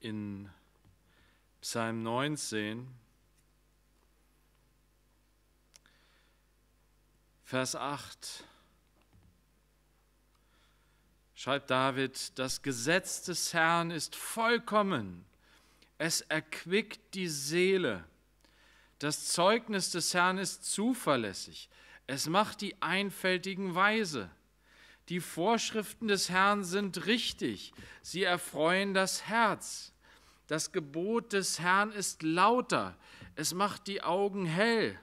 in Psalm 19, Vers 8 schreibt David, das Gesetz des Herrn ist vollkommen, es erquickt die Seele. Das Zeugnis des Herrn ist zuverlässig, es macht die Einfältigen weise. Die Vorschriften des Herrn sind richtig, sie erfreuen das Herz. Das Gebot des Herrn ist lauter, es macht die Augen hell.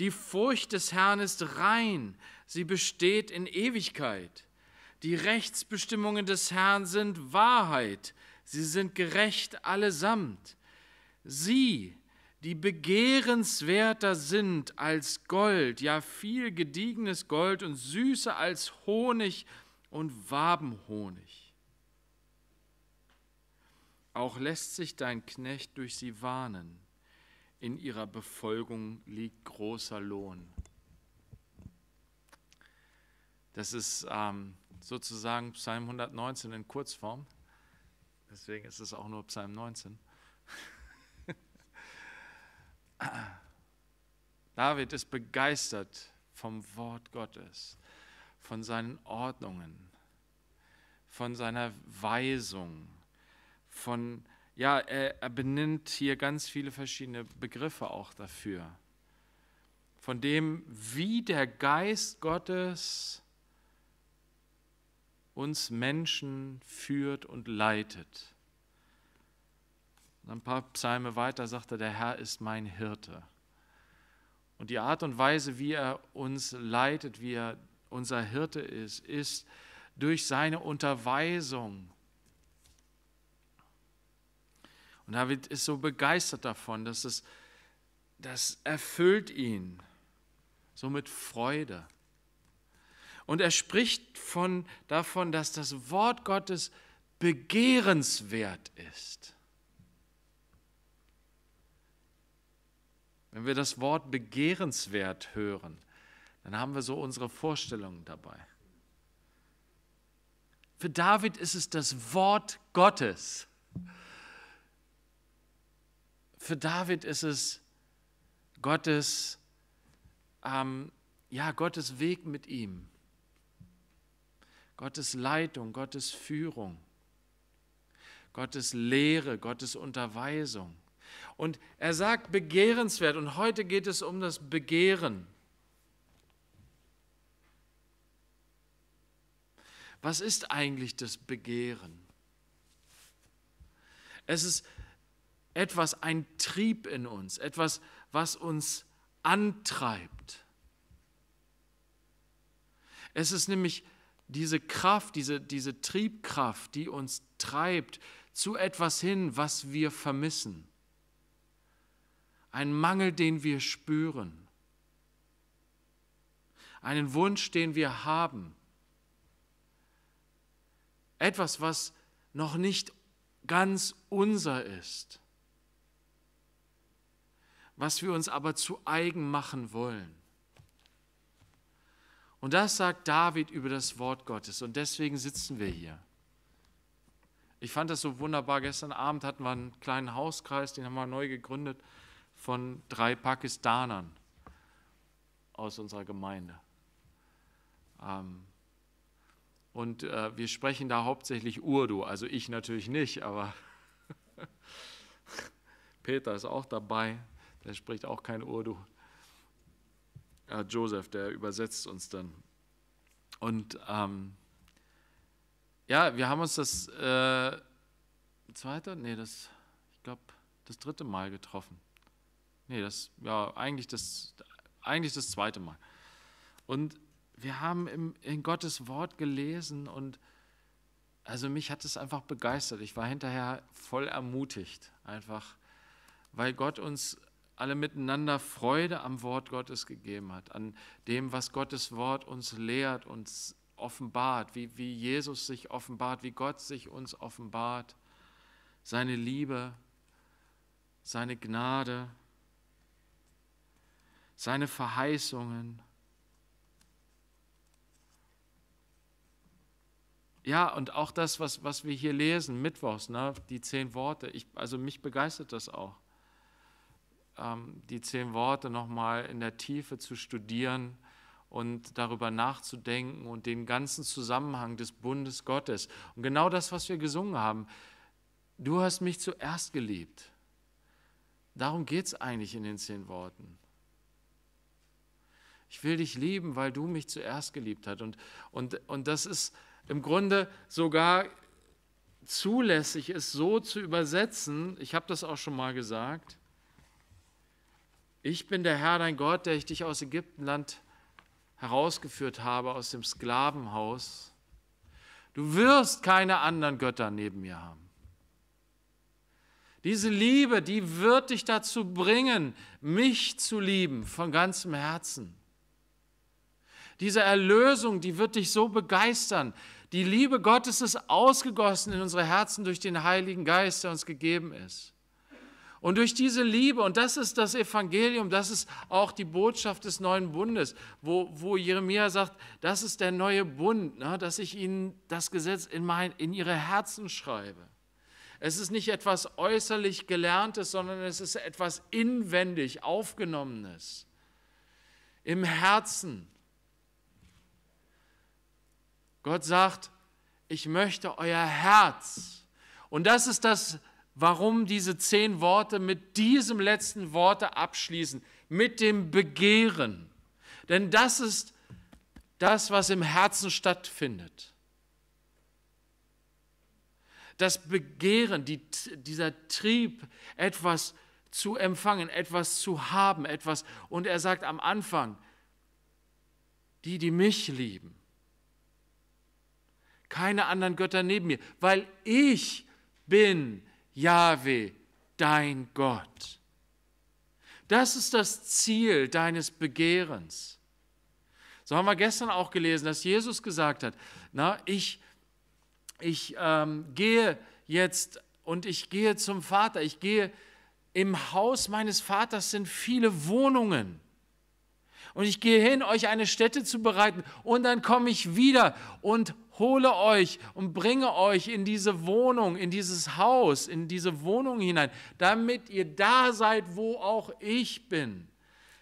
Die Furcht des Herrn ist rein, sie besteht in Ewigkeit. Die Rechtsbestimmungen des Herrn sind Wahrheit, sie sind gerecht allesamt. Sie, die begehrenswerter sind als Gold, ja viel gediegenes Gold und süßer als Honig und Wabenhonig. Auch lässt sich dein Knecht durch sie warnen. In ihrer Befolgung liegt großer Lohn. Das ist ähm, sozusagen Psalm 119 in Kurzform. Deswegen ist es auch nur Psalm 19. David ist begeistert vom Wort Gottes, von seinen Ordnungen, von seiner Weisung, von, ja, er, er benennt hier ganz viele verschiedene Begriffe auch dafür, von dem, wie der Geist Gottes uns Menschen führt und leitet ein paar Psalme weiter sagt er, der Herr ist mein Hirte. Und die Art und Weise, wie er uns leitet, wie er unser Hirte ist, ist durch seine Unterweisung. Und David ist so begeistert davon, dass es, das erfüllt ihn so mit Freude. Und er spricht von, davon, dass das Wort Gottes begehrenswert ist. Wenn wir das Wort begehrenswert hören, dann haben wir so unsere Vorstellungen dabei. Für David ist es das Wort Gottes. Für David ist es Gottes, ähm, ja, Gottes Weg mit ihm, Gottes Leitung, Gottes Führung, Gottes Lehre, Gottes Unterweisung. Und er sagt begehrenswert. Und heute geht es um das Begehren. Was ist eigentlich das Begehren? Es ist etwas, ein Trieb in uns, etwas, was uns antreibt. Es ist nämlich diese Kraft, diese, diese Triebkraft, die uns treibt zu etwas hin, was wir vermissen einen Mangel, den wir spüren, einen Wunsch, den wir haben, etwas, was noch nicht ganz unser ist, was wir uns aber zu eigen machen wollen. Und das sagt David über das Wort Gottes und deswegen sitzen wir hier. Ich fand das so wunderbar. Gestern Abend hatten wir einen kleinen Hauskreis, den haben wir neu gegründet von drei Pakistanern aus unserer Gemeinde. Ähm, und äh, wir sprechen da hauptsächlich Urdu, also ich natürlich nicht, aber Peter ist auch dabei, der spricht auch kein Urdu. Joseph, der übersetzt uns dann. Und ähm, ja, wir haben uns das äh, zweite, nee, das, ich glaube, das dritte Mal getroffen. Nee, das ja eigentlich das, eigentlich das zweite Mal. Und wir haben im, in Gottes Wort gelesen und also mich hat es einfach begeistert. Ich war hinterher voll ermutigt, einfach, weil Gott uns alle miteinander Freude am Wort Gottes gegeben hat, an dem, was Gottes Wort uns lehrt, uns offenbart, wie, wie Jesus sich offenbart, wie Gott sich uns offenbart, seine Liebe, seine Gnade seine Verheißungen. Ja, und auch das, was, was wir hier lesen, Mittwochs, ne, die zehn Worte, ich, also mich begeistert das auch, ähm, die zehn Worte nochmal in der Tiefe zu studieren und darüber nachzudenken und den ganzen Zusammenhang des Bundes Gottes. Und genau das, was wir gesungen haben, du hast mich zuerst geliebt. Darum geht es eigentlich in den zehn Worten. Ich will dich lieben, weil du mich zuerst geliebt hast. Und, und, und das ist im Grunde sogar zulässig, es so zu übersetzen. Ich habe das auch schon mal gesagt. Ich bin der Herr, dein Gott, der ich dich aus Ägyptenland herausgeführt habe, aus dem Sklavenhaus. Du wirst keine anderen Götter neben mir haben. Diese Liebe, die wird dich dazu bringen, mich zu lieben von ganzem Herzen. Diese Erlösung, die wird dich so begeistern. Die Liebe Gottes ist ausgegossen in unsere Herzen durch den Heiligen Geist, der uns gegeben ist. Und durch diese Liebe, und das ist das Evangelium, das ist auch die Botschaft des neuen Bundes, wo, wo Jeremia sagt, das ist der neue Bund, ne, dass ich ihnen das Gesetz in, mein, in ihre Herzen schreibe. Es ist nicht etwas äußerlich Gelerntes, sondern es ist etwas inwendig Aufgenommenes. Im Herzen Gott sagt, ich möchte euer Herz. Und das ist das, warum diese zehn Worte mit diesem letzten Worte abschließen, mit dem Begehren. Denn das ist das, was im Herzen stattfindet. Das Begehren, die, dieser Trieb, etwas zu empfangen, etwas zu haben, etwas. Und er sagt am Anfang, die, die mich lieben, keine anderen Götter neben mir, weil ich bin Jahwe, dein Gott. Das ist das Ziel deines Begehrens. So haben wir gestern auch gelesen, dass Jesus gesagt hat, na, ich, ich ähm, gehe jetzt und ich gehe zum Vater, ich gehe, im Haus meines Vaters sind viele Wohnungen. Und ich gehe hin, euch eine Stätte zu bereiten, und dann komme ich wieder und hole euch und bringe euch in diese Wohnung, in dieses Haus, in diese Wohnung hinein, damit ihr da seid, wo auch ich bin.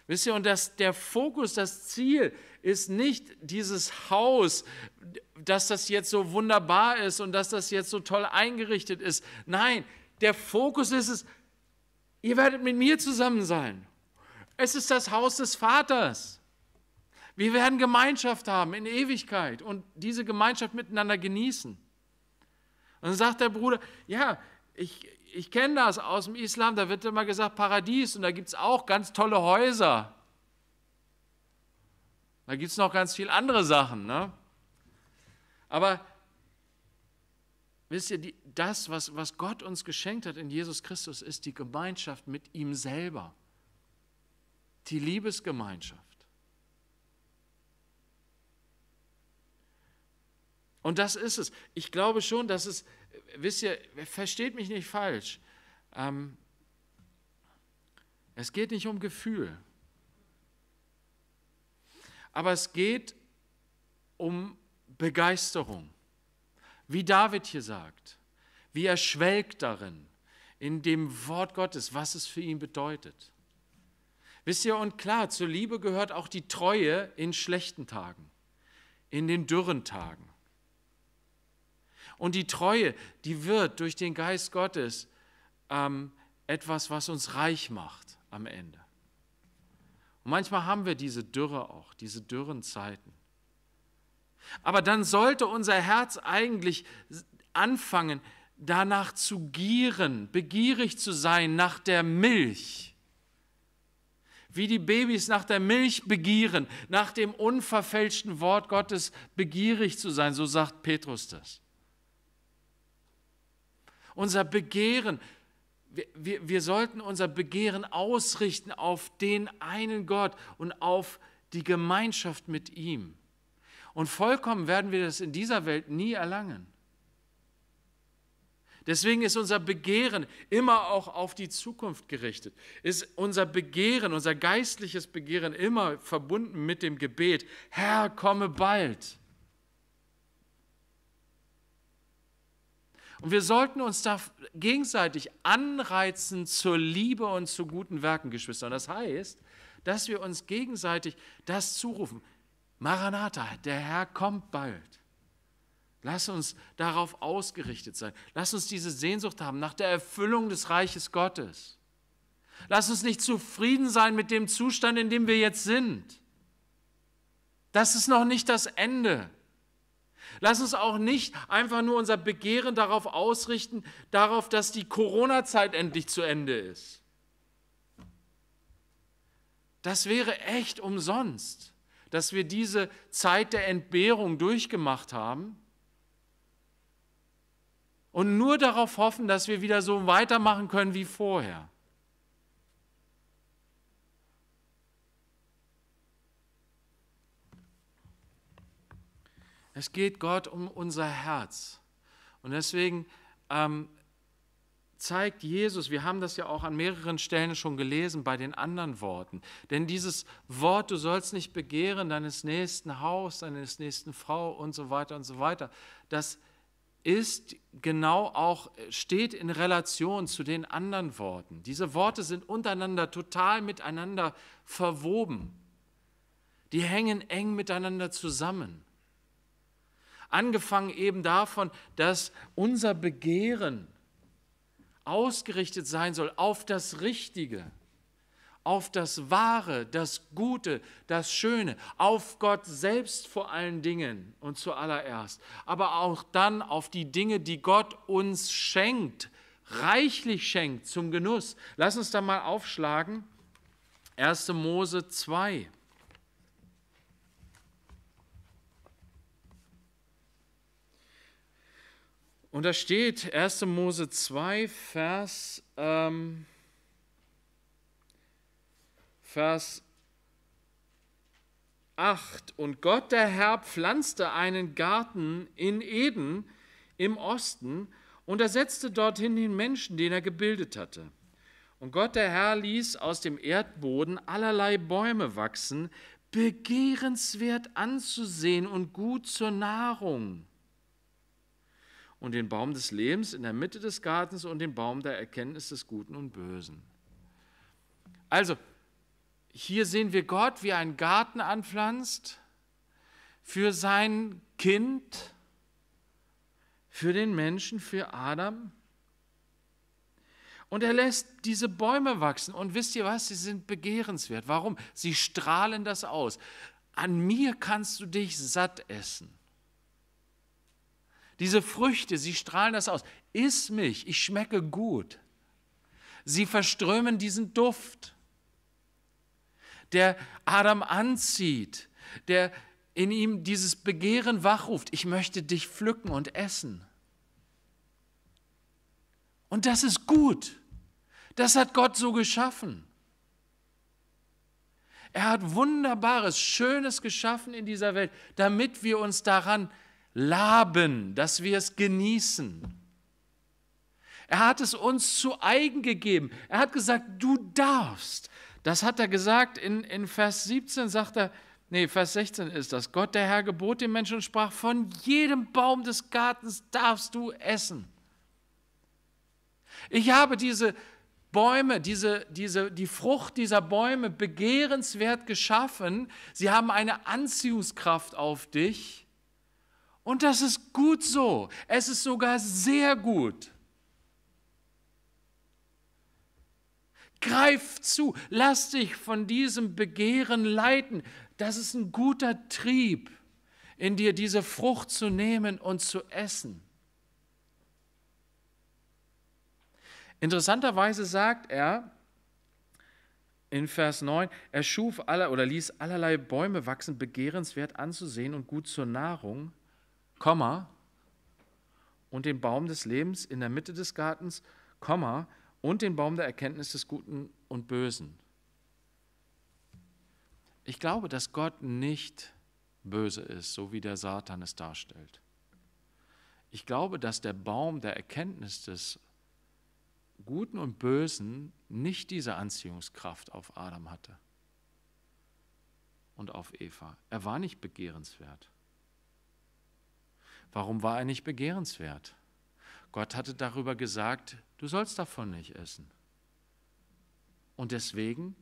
Wisst ihr, und das, der Fokus, das Ziel ist nicht dieses Haus, dass das jetzt so wunderbar ist und dass das jetzt so toll eingerichtet ist. Nein, der Fokus ist es, ihr werdet mit mir zusammen sein. Es ist das Haus des Vaters. Wir werden Gemeinschaft haben in Ewigkeit und diese Gemeinschaft miteinander genießen. Und dann sagt der Bruder, ja, ich, ich kenne das aus dem Islam, da wird immer gesagt Paradies und da gibt es auch ganz tolle Häuser. Da gibt es noch ganz viele andere Sachen. Ne? Aber wisst ihr, die, das, was, was Gott uns geschenkt hat in Jesus Christus, ist die Gemeinschaft mit ihm selber. Die Liebesgemeinschaft. Und das ist es. Ich glaube schon, dass es, wisst ihr, versteht mich nicht falsch. Ähm, es geht nicht um Gefühl. Aber es geht um Begeisterung. Wie David hier sagt, wie er schwelgt darin, in dem Wort Gottes, was es für ihn bedeutet. Wisst ihr, und klar, zur Liebe gehört auch die Treue in schlechten Tagen, in den dürren Tagen. Und die Treue, die wird durch den Geist Gottes ähm, etwas, was uns reich macht am Ende. Und manchmal haben wir diese Dürre auch, diese dürren Zeiten. Aber dann sollte unser Herz eigentlich anfangen, danach zu gieren, begierig zu sein nach der Milch. Wie die Babys nach der Milch begieren, nach dem unverfälschten Wort Gottes begierig zu sein, so sagt Petrus das unser Begehren. Wir, wir, wir sollten unser Begehren ausrichten auf den einen Gott und auf die Gemeinschaft mit ihm. Und vollkommen werden wir das in dieser Welt nie erlangen. Deswegen ist unser Begehren immer auch auf die Zukunft gerichtet. Ist unser Begehren, unser geistliches Begehren immer verbunden mit dem Gebet, Herr, komme bald. Und wir sollten uns da gegenseitig anreizen zur Liebe und zu guten Werken, Geschwister. Und das heißt, dass wir uns gegenseitig das zurufen. Maranatha, der Herr kommt bald. Lass uns darauf ausgerichtet sein. Lass uns diese Sehnsucht haben nach der Erfüllung des Reiches Gottes. Lass uns nicht zufrieden sein mit dem Zustand, in dem wir jetzt sind. Das ist noch nicht das Ende. Lass uns auch nicht einfach nur unser Begehren darauf ausrichten, darauf, dass die Corona-Zeit endlich zu Ende ist. Das wäre echt umsonst, dass wir diese Zeit der Entbehrung durchgemacht haben und nur darauf hoffen, dass wir wieder so weitermachen können wie vorher. Es geht Gott um unser Herz. Und deswegen ähm, zeigt Jesus, wir haben das ja auch an mehreren Stellen schon gelesen bei den anderen Worten, denn dieses Wort, du sollst nicht begehren deines nächsten Haus, deines nächsten Frau und so weiter und so weiter, das ist genau auch, steht in Relation zu den anderen Worten. Diese Worte sind untereinander total miteinander verwoben. Die hängen eng miteinander zusammen. Angefangen eben davon, dass unser Begehren ausgerichtet sein soll auf das Richtige, auf das Wahre, das Gute, das Schöne, auf Gott selbst vor allen Dingen und zuallererst, aber auch dann auf die Dinge, die Gott uns schenkt, reichlich schenkt zum Genuss. Lass uns da mal aufschlagen. 1. Mose 2. Und da steht 1. Mose 2, Vers, ähm, Vers 8. Und Gott der Herr pflanzte einen Garten in Eden im Osten und er setzte dorthin den Menschen, den er gebildet hatte. Und Gott der Herr ließ aus dem Erdboden allerlei Bäume wachsen, begehrenswert anzusehen und gut zur Nahrung und den Baum des Lebens in der Mitte des Gartens und den Baum der Erkenntnis des Guten und Bösen. Also, hier sehen wir Gott, wie er einen Garten anpflanzt für sein Kind, für den Menschen, für Adam. Und er lässt diese Bäume wachsen. Und wisst ihr was? Sie sind begehrenswert. Warum? Sie strahlen das aus. An mir kannst du dich satt essen. Diese Früchte, sie strahlen das aus. Iss mich, ich schmecke gut. Sie verströmen diesen Duft, der Adam anzieht, der in ihm dieses Begehren wachruft. Ich möchte dich pflücken und essen. Und das ist gut. Das hat Gott so geschaffen. Er hat Wunderbares, Schönes geschaffen in dieser Welt, damit wir uns daran laben, dass wir es genießen. Er hat es uns zu eigen gegeben. Er hat gesagt, du darfst. Das hat er gesagt in, in Vers 17, sagt er, nee, Vers 16 ist das. Gott, der Herr, gebot den Menschen und sprach, von jedem Baum des Gartens darfst du essen. Ich habe diese Bäume, diese, diese, die Frucht dieser Bäume begehrenswert geschaffen. Sie haben eine Anziehungskraft auf dich. Und das ist gut so. Es ist sogar sehr gut. Greif zu, lass dich von diesem Begehren leiten. Das ist ein guter Trieb, in dir diese Frucht zu nehmen und zu essen. Interessanterweise sagt er in Vers 9, er schuf aller oder ließ allerlei Bäume wachsen, begehrenswert anzusehen und gut zur Nahrung, Komma, und den Baum des Lebens in der Mitte des Gartens, Komma, und den Baum der Erkenntnis des Guten und Bösen. Ich glaube, dass Gott nicht böse ist, so wie der Satan es darstellt. Ich glaube, dass der Baum der Erkenntnis des Guten und Bösen nicht diese Anziehungskraft auf Adam hatte und auf Eva. Er war nicht begehrenswert. Warum war er nicht begehrenswert? Gott hatte darüber gesagt, du sollst davon nicht essen. Und deswegen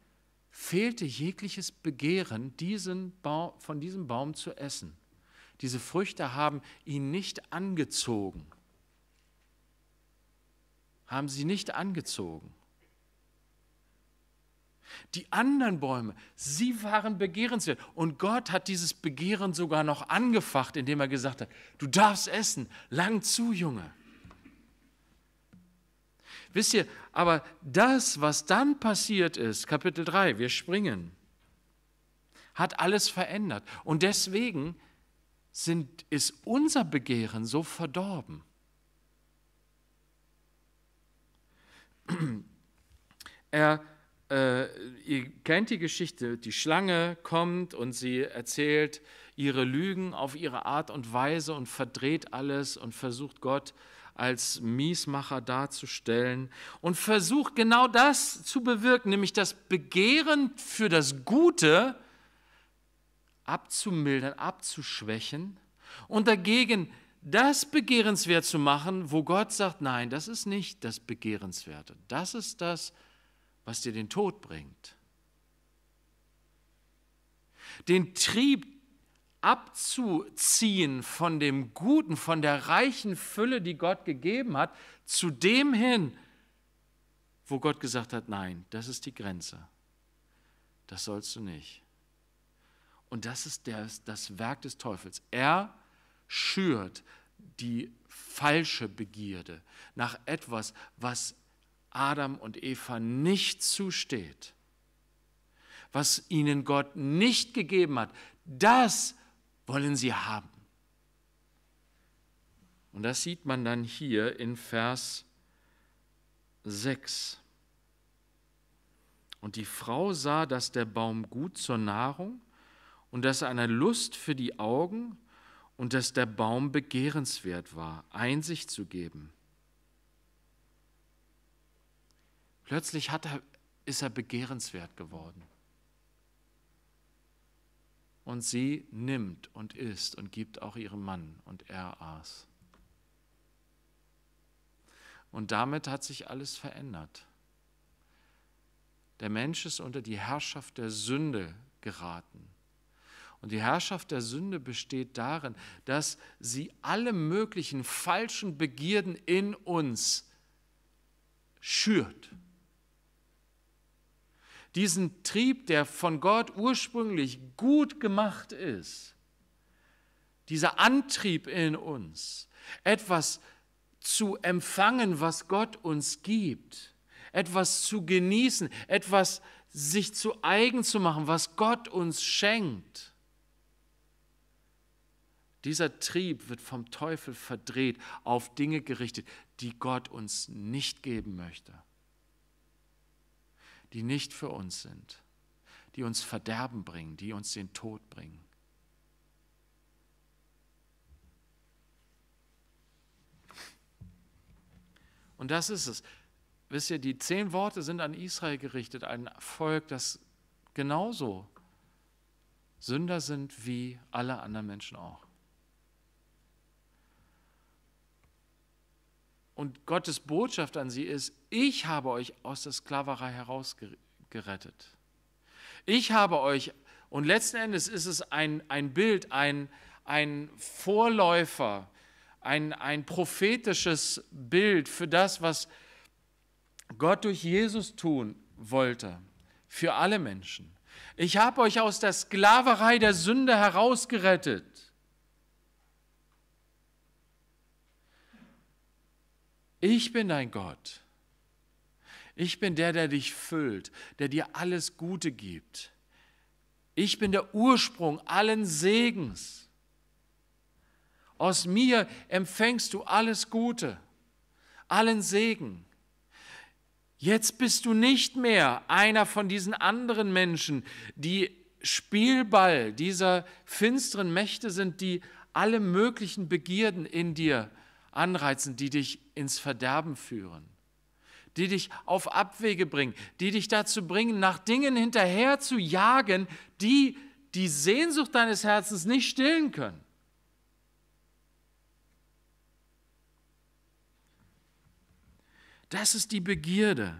fehlte jegliches Begehren, diesen Baum, von diesem Baum zu essen. Diese Früchte haben ihn nicht angezogen. Haben sie nicht angezogen. Die anderen Bäume, sie waren begehrenswert. Und Gott hat dieses Begehren sogar noch angefacht, indem er gesagt hat, du darfst essen, lang zu, Junge. Wisst ihr, aber das, was dann passiert ist, Kapitel 3, wir springen, hat alles verändert. Und deswegen sind, ist unser Begehren so verdorben. Er äh, ihr kennt die Geschichte, die Schlange kommt und sie erzählt ihre Lügen auf ihre Art und Weise und verdreht alles und versucht Gott als Miesmacher darzustellen und versucht genau das zu bewirken, nämlich das Begehren für das Gute abzumildern, abzuschwächen und dagegen das begehrenswert zu machen, wo Gott sagt, nein, das ist nicht das begehrenswerte. Das ist das, was was dir den Tod bringt. Den Trieb abzuziehen von dem Guten, von der reichen Fülle, die Gott gegeben hat, zu dem hin, wo Gott gesagt hat, nein, das ist die Grenze. Das sollst du nicht. Und das ist das, das Werk des Teufels. Er schürt die falsche Begierde nach etwas, was Adam und Eva nicht zusteht, was ihnen Gott nicht gegeben hat, das wollen sie haben. Und das sieht man dann hier in Vers 6. Und die Frau sah, dass der Baum gut zur Nahrung und dass er eine Lust für die Augen und dass der Baum begehrenswert war, Einsicht zu geben Plötzlich er, ist er begehrenswert geworden. Und sie nimmt und isst und gibt auch ihrem Mann und er aß. Und damit hat sich alles verändert. Der Mensch ist unter die Herrschaft der Sünde geraten. Und die Herrschaft der Sünde besteht darin, dass sie alle möglichen falschen Begierden in uns schürt diesen Trieb, der von Gott ursprünglich gut gemacht ist, dieser Antrieb in uns, etwas zu empfangen, was Gott uns gibt, etwas zu genießen, etwas sich zu eigen zu machen, was Gott uns schenkt. Dieser Trieb wird vom Teufel verdreht, auf Dinge gerichtet, die Gott uns nicht geben möchte die nicht für uns sind, die uns Verderben bringen, die uns den Tod bringen. Und das ist es. Wisst ihr, die zehn Worte sind an Israel gerichtet, ein Volk, das genauso Sünder sind wie alle anderen Menschen auch. Und Gottes Botschaft an sie ist, ich habe euch aus der Sklaverei herausgerettet. Ich habe euch, und letzten Endes ist es ein, ein Bild, ein, ein Vorläufer, ein, ein prophetisches Bild für das, was Gott durch Jesus tun wollte, für alle Menschen. Ich habe euch aus der Sklaverei der Sünde herausgerettet. Ich bin dein Gott. Ich bin der, der dich füllt, der dir alles Gute gibt. Ich bin der Ursprung allen Segens. Aus mir empfängst du alles Gute, allen Segen. Jetzt bist du nicht mehr einer von diesen anderen Menschen, die Spielball dieser finsteren Mächte sind, die alle möglichen Begierden in dir anreizen, die dich ins Verderben führen, die dich auf Abwege bringen, die dich dazu bringen, nach Dingen hinterher zu jagen, die die Sehnsucht deines Herzens nicht stillen können. Das ist die Begierde.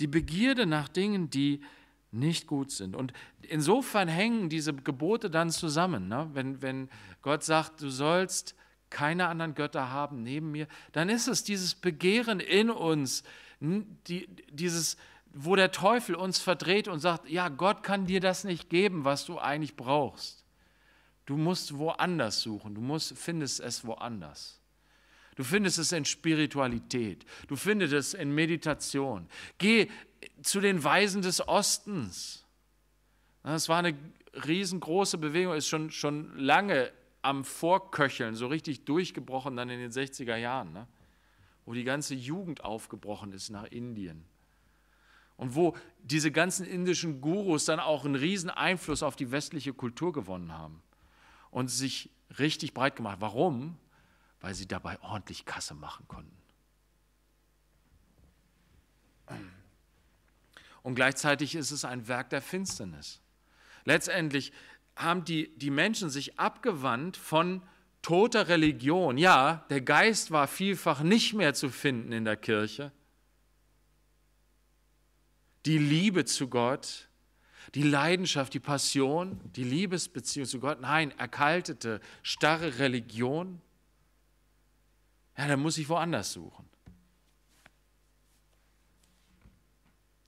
Die Begierde nach Dingen, die nicht gut sind. Und insofern hängen diese Gebote dann zusammen. Ne? Wenn, wenn Gott sagt, du sollst keine anderen Götter haben neben mir, dann ist es dieses Begehren in uns, die, dieses, wo der Teufel uns verdreht und sagt, ja, Gott kann dir das nicht geben, was du eigentlich brauchst. Du musst woanders suchen, du musst, findest es woanders. Du findest es in Spiritualität. Du findest es in Meditation. Geh zu den Weisen des Ostens. Das war eine riesengroße Bewegung, ist schon, schon lange am Vorköcheln, so richtig durchgebrochen dann in den 60er Jahren, ne? wo die ganze Jugend aufgebrochen ist nach Indien. Und wo diese ganzen indischen Gurus dann auch einen riesen Einfluss auf die westliche Kultur gewonnen haben und sich richtig breit gemacht. Warum? weil sie dabei ordentlich Kasse machen konnten. Und gleichzeitig ist es ein Werk der Finsternis. Letztendlich haben die, die Menschen sich abgewandt von toter Religion. Ja, der Geist war vielfach nicht mehr zu finden in der Kirche. Die Liebe zu Gott, die Leidenschaft, die Passion, die Liebesbeziehung zu Gott. Nein, erkaltete, starre Religion ja, dann muss ich woanders suchen.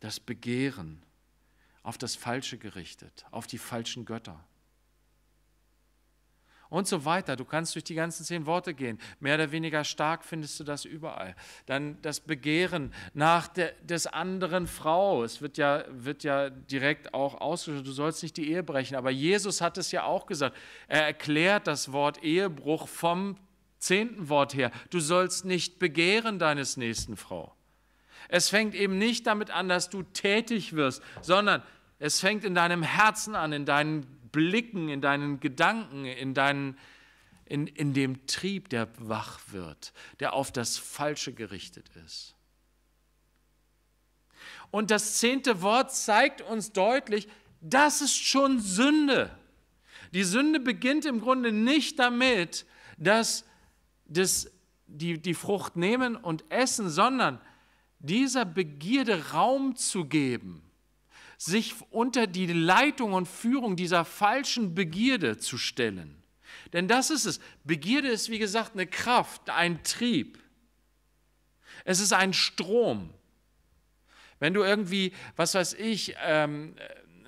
Das Begehren auf das Falsche gerichtet, auf die falschen Götter. Und so weiter. Du kannst durch die ganzen zehn Worte gehen. Mehr oder weniger stark findest du das überall. Dann das Begehren nach der, des anderen Frau. Es wird ja, wird ja direkt auch ausgesprochen, du sollst nicht die Ehe brechen. Aber Jesus hat es ja auch gesagt. Er erklärt das Wort Ehebruch vom zehnten Wort her, du sollst nicht begehren deines nächsten Frau. Es fängt eben nicht damit an, dass du tätig wirst, sondern es fängt in deinem Herzen an, in deinen Blicken, in deinen Gedanken, in, deinen, in, in dem Trieb, der wach wird, der auf das Falsche gerichtet ist. Und das zehnte Wort zeigt uns deutlich, das ist schon Sünde. Die Sünde beginnt im Grunde nicht damit, dass das, die, die Frucht nehmen und essen, sondern dieser Begierde Raum zu geben, sich unter die Leitung und Führung dieser falschen Begierde zu stellen. Denn das ist es. Begierde ist, wie gesagt, eine Kraft, ein Trieb. Es ist ein Strom. Wenn du irgendwie, was weiß ich, ähm,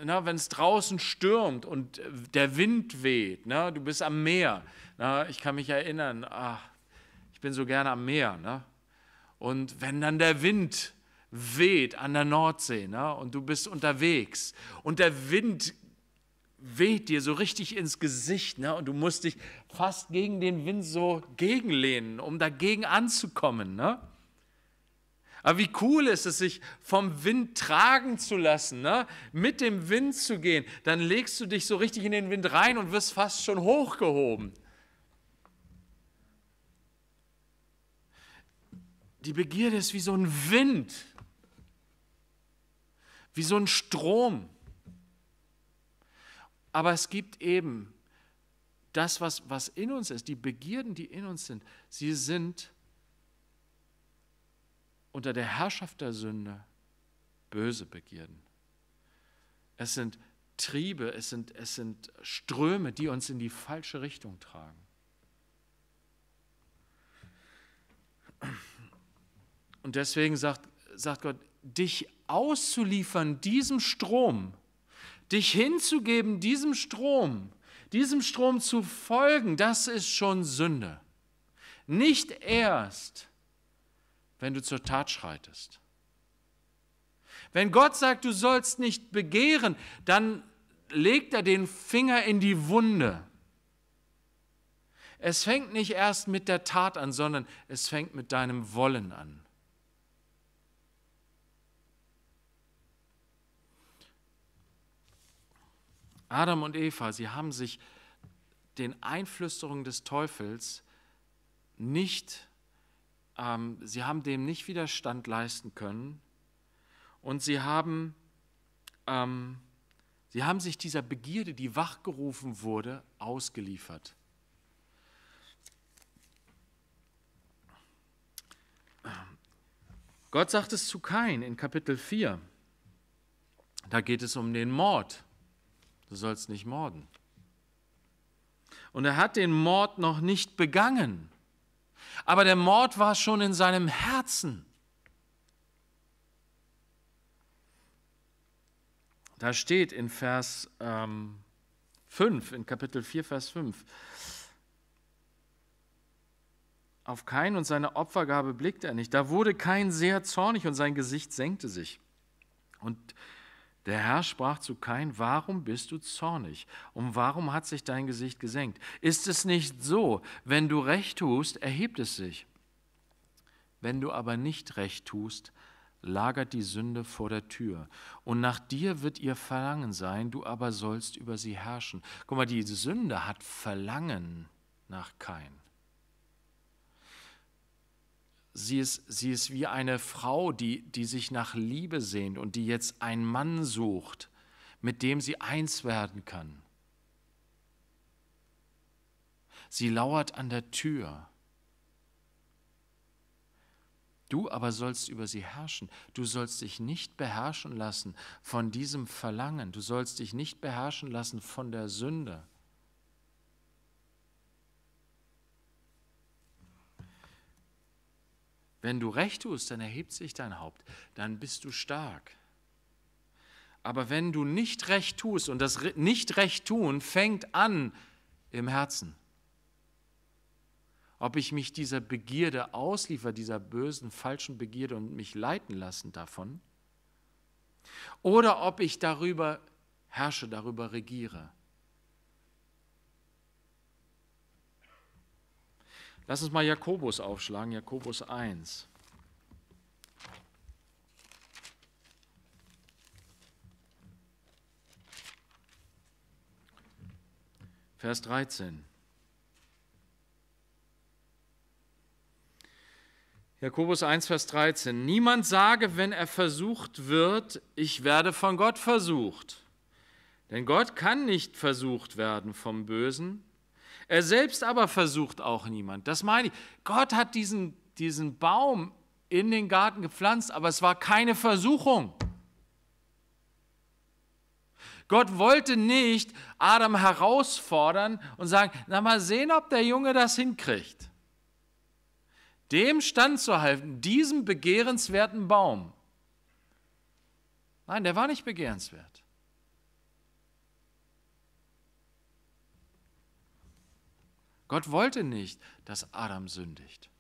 äh, wenn es draußen stürmt und äh, der Wind weht, na, du bist am Meer. Na, ich kann mich erinnern, ach, ich bin so gerne am Meer. Ne? Und wenn dann der Wind weht an der Nordsee ne? und du bist unterwegs und der Wind weht dir so richtig ins Gesicht ne? und du musst dich fast gegen den Wind so gegenlehnen, um dagegen anzukommen. Ne? Aber wie cool ist es, sich vom Wind tragen zu lassen, ne? mit dem Wind zu gehen. Dann legst du dich so richtig in den Wind rein und wirst fast schon hochgehoben. Die Begierde ist wie so ein Wind, wie so ein Strom. Aber es gibt eben das, was, was in uns ist, die Begierden, die in uns sind, sie sind unter der Herrschaft der Sünde böse Begierden. Es sind Triebe, es sind, es sind Ströme, die uns in die falsche Richtung tragen. Und deswegen sagt, sagt Gott, dich auszuliefern diesem Strom, dich hinzugeben diesem Strom, diesem Strom zu folgen, das ist schon Sünde. Nicht erst, wenn du zur Tat schreitest. Wenn Gott sagt, du sollst nicht begehren, dann legt er den Finger in die Wunde. Es fängt nicht erst mit der Tat an, sondern es fängt mit deinem Wollen an. Adam und Eva, sie haben sich den Einflüsterungen des Teufels nicht, ähm, sie haben dem nicht Widerstand leisten können und sie haben, ähm, sie haben sich dieser Begierde, die wachgerufen wurde, ausgeliefert. Gott sagt es zu Kain in Kapitel 4. Da geht es um den Mord du sollst nicht morden. Und er hat den Mord noch nicht begangen, aber der Mord war schon in seinem Herzen. Da steht in Vers ähm, 5, in Kapitel 4, Vers 5, auf Kain und seine Opfergabe blickte er nicht. Da wurde Kain sehr zornig und sein Gesicht senkte sich. Und der Herr sprach zu Kain, warum bist du zornig und warum hat sich dein Gesicht gesenkt? Ist es nicht so, wenn du recht tust, erhebt es sich? Wenn du aber nicht recht tust, lagert die Sünde vor der Tür. Und nach dir wird ihr Verlangen sein, du aber sollst über sie herrschen. Guck mal, die Sünde hat Verlangen nach Kain. Sie ist, sie ist wie eine Frau, die, die sich nach Liebe sehnt und die jetzt einen Mann sucht, mit dem sie eins werden kann. Sie lauert an der Tür. Du aber sollst über sie herrschen. Du sollst dich nicht beherrschen lassen von diesem Verlangen. Du sollst dich nicht beherrschen lassen von der Sünde. Wenn du recht tust, dann erhebt sich dein Haupt, dann bist du stark. Aber wenn du nicht recht tust, und das Nicht-Recht-Tun fängt an im Herzen, ob ich mich dieser Begierde ausliefer, dieser bösen, falschen Begierde und mich leiten lassen davon, oder ob ich darüber herrsche, darüber regiere. Lass uns mal Jakobus aufschlagen, Jakobus 1. Vers 13. Jakobus 1, Vers 13. Niemand sage, wenn er versucht wird, ich werde von Gott versucht. Denn Gott kann nicht versucht werden vom Bösen, er selbst aber versucht auch niemand. Das meine ich. Gott hat diesen, diesen Baum in den Garten gepflanzt, aber es war keine Versuchung. Gott wollte nicht Adam herausfordern und sagen, na mal sehen, ob der Junge das hinkriegt. Dem stand zu halten, diesem begehrenswerten Baum. Nein, der war nicht begehrenswert. Gott wollte nicht, dass Adam sündigt.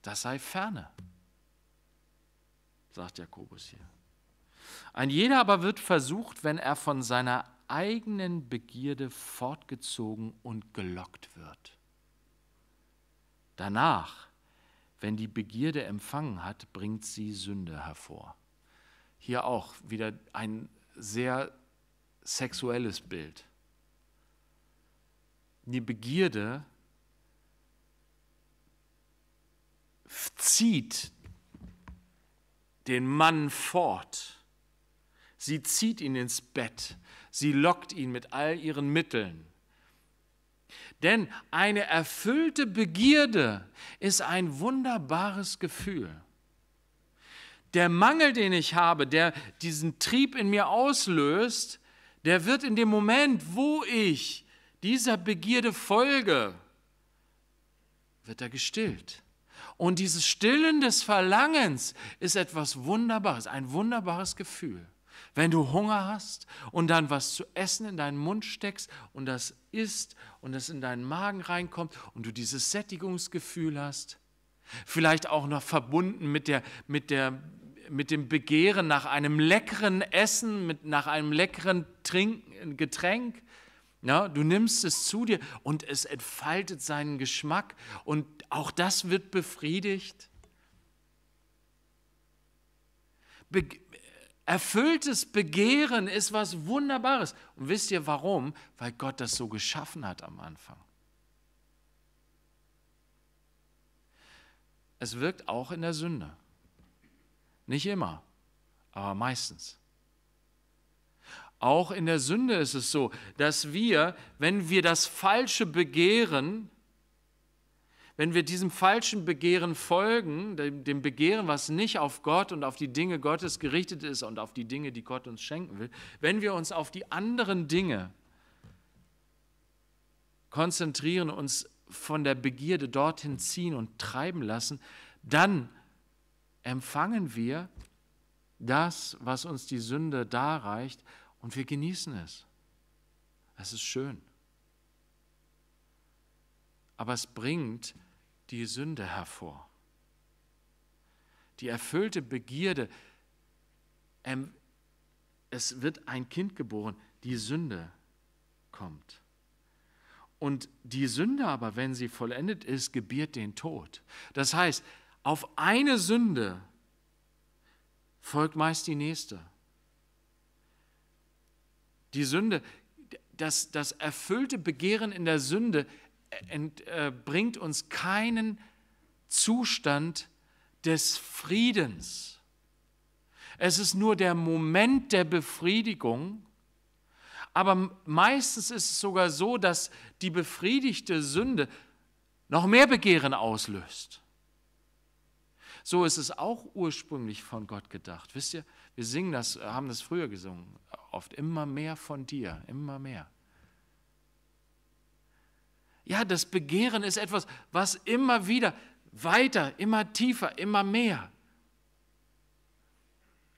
Das sei ferne, sagt Jakobus hier. Ein jeder aber wird versucht, wenn er von seiner eigenen Begierde fortgezogen und gelockt wird. Danach, wenn die Begierde empfangen hat, bringt sie Sünde hervor. Hier auch wieder ein sehr sexuelles Bild eine Begierde zieht den Mann fort. Sie zieht ihn ins Bett. Sie lockt ihn mit all ihren Mitteln. Denn eine erfüllte Begierde ist ein wunderbares Gefühl. Der Mangel, den ich habe, der diesen Trieb in mir auslöst, der wird in dem Moment, wo ich dieser Begierde folge, wird er gestillt. Und dieses Stillen des Verlangens ist etwas Wunderbares, ein wunderbares Gefühl. Wenn du Hunger hast und dann was zu essen in deinen Mund steckst und das isst und das in deinen Magen reinkommt und du dieses Sättigungsgefühl hast, vielleicht auch noch verbunden mit, der, mit, der, mit dem Begehren nach einem leckeren Essen, mit, nach einem leckeren Trink, Getränk, ja, du nimmst es zu dir und es entfaltet seinen Geschmack und auch das wird befriedigt. Be erfülltes Begehren ist was Wunderbares. Und wisst ihr warum? Weil Gott das so geschaffen hat am Anfang. Es wirkt auch in der Sünde. Nicht immer, aber meistens. Auch in der Sünde ist es so, dass wir, wenn wir das Falsche begehren, wenn wir diesem falschen Begehren folgen, dem Begehren, was nicht auf Gott und auf die Dinge Gottes gerichtet ist und auf die Dinge, die Gott uns schenken will, wenn wir uns auf die anderen Dinge konzentrieren, uns von der Begierde dorthin ziehen und treiben lassen, dann empfangen wir das, was uns die Sünde darreicht, und wir genießen es. Es ist schön. Aber es bringt die Sünde hervor. Die erfüllte Begierde, ähm, es wird ein Kind geboren, die Sünde kommt. Und die Sünde aber, wenn sie vollendet ist, gebiert den Tod. Das heißt, auf eine Sünde folgt meist die nächste. Die Sünde, das, das erfüllte Begehren in der Sünde äh, ent, äh, bringt uns keinen Zustand des Friedens. Es ist nur der Moment der Befriedigung, aber meistens ist es sogar so, dass die befriedigte Sünde noch mehr Begehren auslöst. So ist es auch ursprünglich von Gott gedacht. Wisst ihr, wir singen das, haben das früher gesungen, oft, immer mehr von dir, immer mehr. Ja, das Begehren ist etwas, was immer wieder weiter, immer tiefer, immer mehr.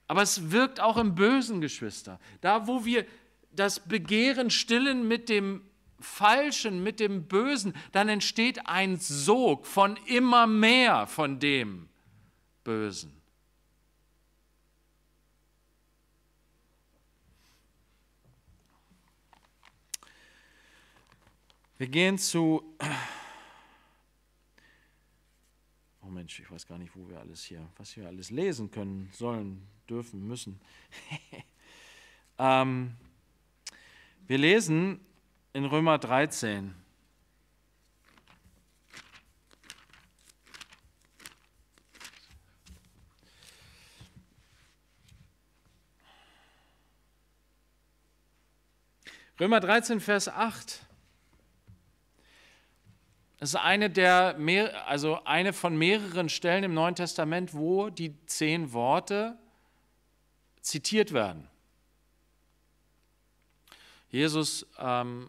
Aber es wirkt auch im Bösen, Geschwister. Da, wo wir das Begehren stillen mit dem Falschen, mit dem Bösen, dann entsteht ein Sog von immer mehr von dem Bösen. Wir gehen zu. Oh Mensch, ich weiß gar nicht, wo wir alles hier, was wir alles lesen können, sollen, dürfen, müssen. ähm, wir lesen in Römer 13. Römer 13, Vers 8. Das ist eine, der mehr, also eine von mehreren Stellen im Neuen Testament, wo die zehn Worte zitiert werden. Jesus, ähm,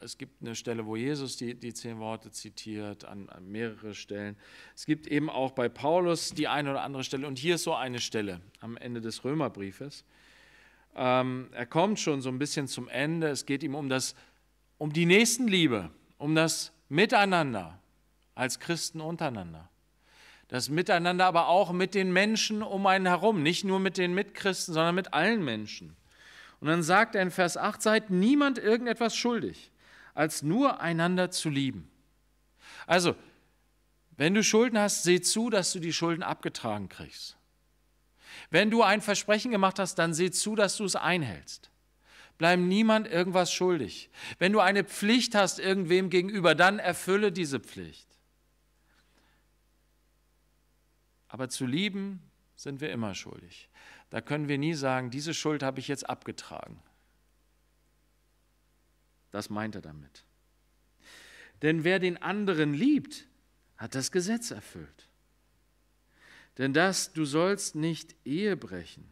es gibt eine Stelle, wo Jesus die, die zehn Worte zitiert, an, an mehrere Stellen. Es gibt eben auch bei Paulus die eine oder andere Stelle. Und hier ist so eine Stelle am Ende des Römerbriefes. Ähm, er kommt schon so ein bisschen zum Ende. Es geht ihm um, das, um die Nächstenliebe, um das Miteinander, als Christen untereinander. Das Miteinander aber auch mit den Menschen um einen herum, nicht nur mit den Mitchristen, sondern mit allen Menschen. Und dann sagt er in Vers 8, seid niemand irgendetwas schuldig, als nur einander zu lieben. Also, wenn du Schulden hast, seh zu, dass du die Schulden abgetragen kriegst. Wenn du ein Versprechen gemacht hast, dann seh zu, dass du es einhältst. Bleib niemand irgendwas schuldig. Wenn du eine Pflicht hast irgendwem gegenüber, dann erfülle diese Pflicht. Aber zu lieben sind wir immer schuldig. Da können wir nie sagen, diese Schuld habe ich jetzt abgetragen. Das meint er damit. Denn wer den anderen liebt, hat das Gesetz erfüllt. Denn das, du sollst nicht Ehe brechen,